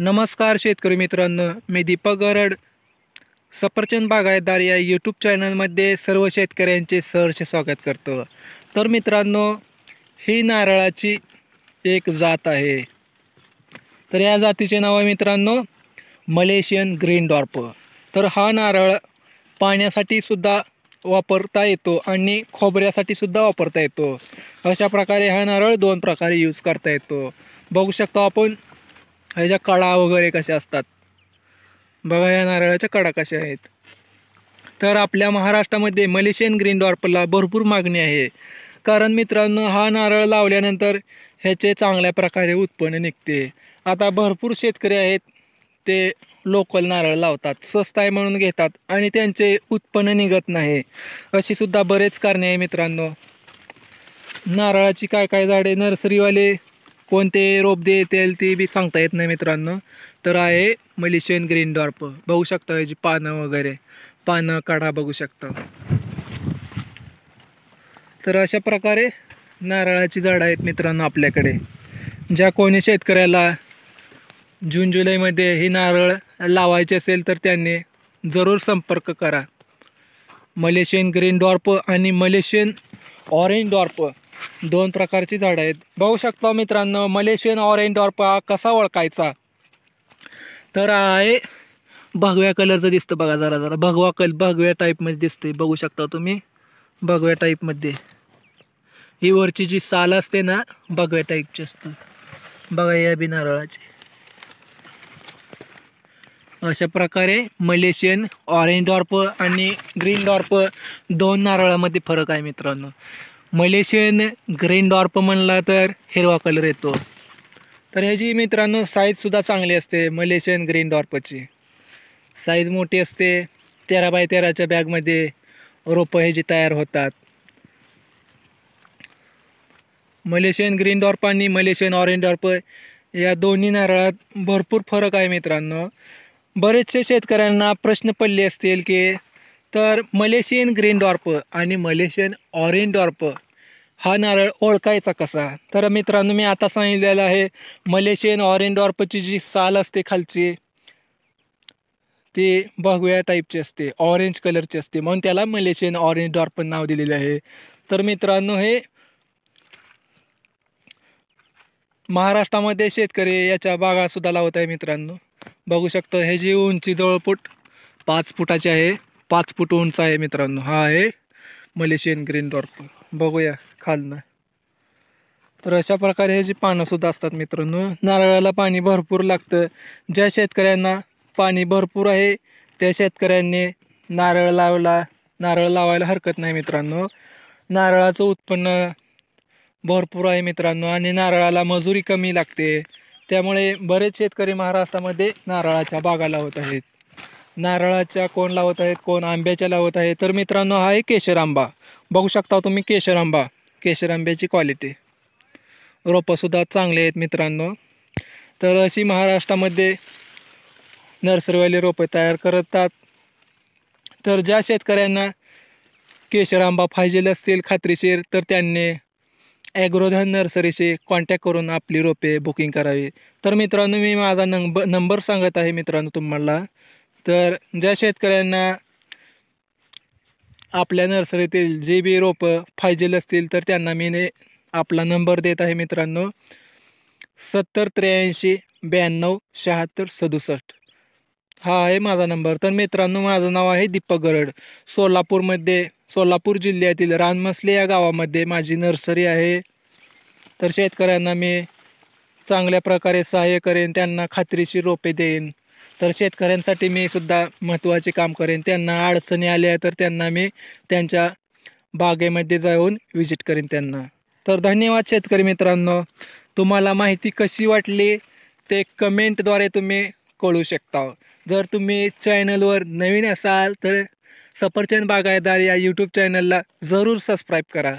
नमस्कार शेतकरी मित्रांनो मी दीपक गरड सफरचंद बागायतदार या यूट्यूब चॅनलमध्ये सर्व शेतकऱ्यांचे सहर्ष स्वागत करतो तर मित्रांनो ही नारळाची एक जात आहे तर या जातीचे नाव आहे मित्रांनो मलेशियन ग्रीन डॉर्प तर हा नारळ पाण्यासाठी सुद्धा वापरता येतो आणि खोबऱ्यासाठी सुद्धा वापरता येतो अशा प्रकारे हा नारळ दोन प्रकारे यूज करता येतो बघू शकतो आपण ह्याच्या कडा वगैरे कशा असतात बघा या नारळाच्या कडा कशा आहेत तर आपल्या महाराष्ट्रामध्ये मलेशियन ग्रीन डॉर्पला भरपूर मागणी आहे कारण मित्रांनो हा नारळ लावल्यानंतर ह्याचे चांगल्या प्रकारे उत्पन्न निघते आता भरपूर शेतकरी आहेत ते लोकल नारळ लावतात स्वस्त आहे म्हणून घेतात आणि त्यांचे उत्पन्न निघत नाही अशीसुद्धा बरेच कारणे आहे मित्रांनो नारळाची काय काय झाडे नर्सरीवाले कोणते रोप देतील ते बी सांगता येत नाही मित्रांनो तर आहे मलेशियन ग्रीन डॉर्प बघू शकता याची पानं वगैरे पानं काढा बघू शकता तर अशा प्रकारे नारळाची झाडं आहेत मित्रांनो आपल्याकडे ज्या कोणी शेतकऱ्याला जून जुलैमध्ये हे नारळ लावायचे असेल तर त्यांनी जरूर संपर्क करा मलेशियन ग्रीन डॉर्प आणि मलेशियन ऑरेंज डॉर्प दोन प्रकारची झाडं आहेत बघू शकता मित्रांनो मलेशियन ऑरेंज डॉर्फा कसा ओळखायचा तर आहे भगव्या कलरचं दिसतं बघा जरा जरा भगवा कल भगव्या टाईपमध्ये दिसतंय बघू शकता तुम्ही भगव्या टाईपमध्ये ही वरची जी साल असते ना भगव्या टाईपची असते बघा या बी नारळाची अशा प्रकारे मलेशियन ऑरेंज डॉर्प आणि ग्रीन डॉर्प दोन नारळामध्ये फरक आहे मित्रांनो मलेशियन ग्रीन डॉर्प म्हणला तर हिरवा कलर येतो तर ह्याची मित्रांनो साईजसुद्धा चांगली असते मलेशियन ग्रीन डॉर्पची साईज मोठी असते तेरा बाय तेराच्या बॅगमध्ये रोपं ह्याची तयार होतात मलेशियन ग्रीन डॉर्प आणि मलेशियन ऑरेंज डॉर्प या दोन्ही नारळात भरपूर फरक आहे मित्रांनो बरेचसे शेतकऱ्यांना प्रश्न पडले असतील की तर मलेशियन ग्रीन डॉर्प आणि मलेशियन ऑरेंज डॉर्प हा नारळ ओळखायचा कसा तर मित्रांनो मी आता सांगितलेलं आहे मलेशियन ऑरेंज डॉर्पची जी साल असते खालची ती बघूया टाईपची असते ऑरेंज कलरची असते म्हणून त्याला मलेशियन ऑरेंज डॉर्पन नाव दिलेले आहे तर मित्रांनो हे महाराष्ट्रामध्ये शेतकरी याच्या बागासुद्धा लावत आहे मित्रांनो बघू शकतो हे जी उंची जवळपूट पाच फुटाची आहे पाच फूट उंच आहे मित्रांनो हा आहे मलेशियन ग्रीन डॉर्प बघूया खालनं तर अशा प्रकारे हे जी पानंसुद्धा असतात मित्रांनो नारळाला पाणी भरपूर लागतं ज्या शेतकऱ्यांना पाणी भरपूर आहे त्या शेतकऱ्यांनी नारळ लावला नारळ लावायला हरकत नाही मित्रांनो नारळाचं उत्पन्न भरपूर आहे मित्रांनो आणि नारळाला मजुरी कमी लागते त्यामुळे बरेच शेतकरी महाराष्ट्रामध्ये नारळाच्या बागा लावत आहेत नारळाच्या कोण लावत आहेत कोण आंब्याच्या लावत आहे तर मित्रांनो हा आहे केशर आंबा बघू शकता तुम्ही केशर आंबा केशर आंब्याची क्वालिटी रोपंसुद्धा चांगले आहेत मित्रांनो तर अशी महाराष्ट्रामध्ये नर्सरीवाली रोपं तयार करतात तर ज्या शेतकऱ्यांना केशर आंबा पाहिजे असतील खात्रीशीर तर त्यांनी ॲग्रोधन नर्सरीशी कॉन्टॅक्ट करून आपली रोपे बुकिंग करावी तर मित्रांनो मी माझा नंब नंबर सांगत आहे मित्रांनो तुम्हाला तर ज्या शेतकऱ्यांना आपल्या नर्सरीतील जे बी रोपं फायजेल असतील तर त्यांना मी ने आपला नंबर देत आहे मित्रांनो सत्तर त्र्याऐंशी ब्याण्णव शहात्तर सदुसष्ट हा आहे माझा नंबर तर मित्रांनो माझं नाव आहे दीपक गरड सोलापूरमध्ये सोलापूर जिल्ह्यातील रानमसले या गावामध्ये माझी नर्सरी आहे तर शेतकऱ्यांना मी चांगल्या प्रकारे सहाय्य करेन त्यांना खात्रीशी रोपे देईन तर शेतकऱ्यांसाठी मी सुद्धा महत्त्वाचे काम करेन त्यांना अडचणी आल्या तर त्यांना मी त्यांच्या बागेमध्ये जाऊन व्हिजिट करेन त्यांना तर धन्यवाद शेतकरी मित्रांनो तुम्हाला माहिती कशी वाटली ते कमेंटद्वारे तुम्ही कळू शकता जर तुम्ही चॅनलवर नवीन असाल तर सफरचंद बागायदार या यूट्यूब चॅनलला जरूर सबस्क्राईब करा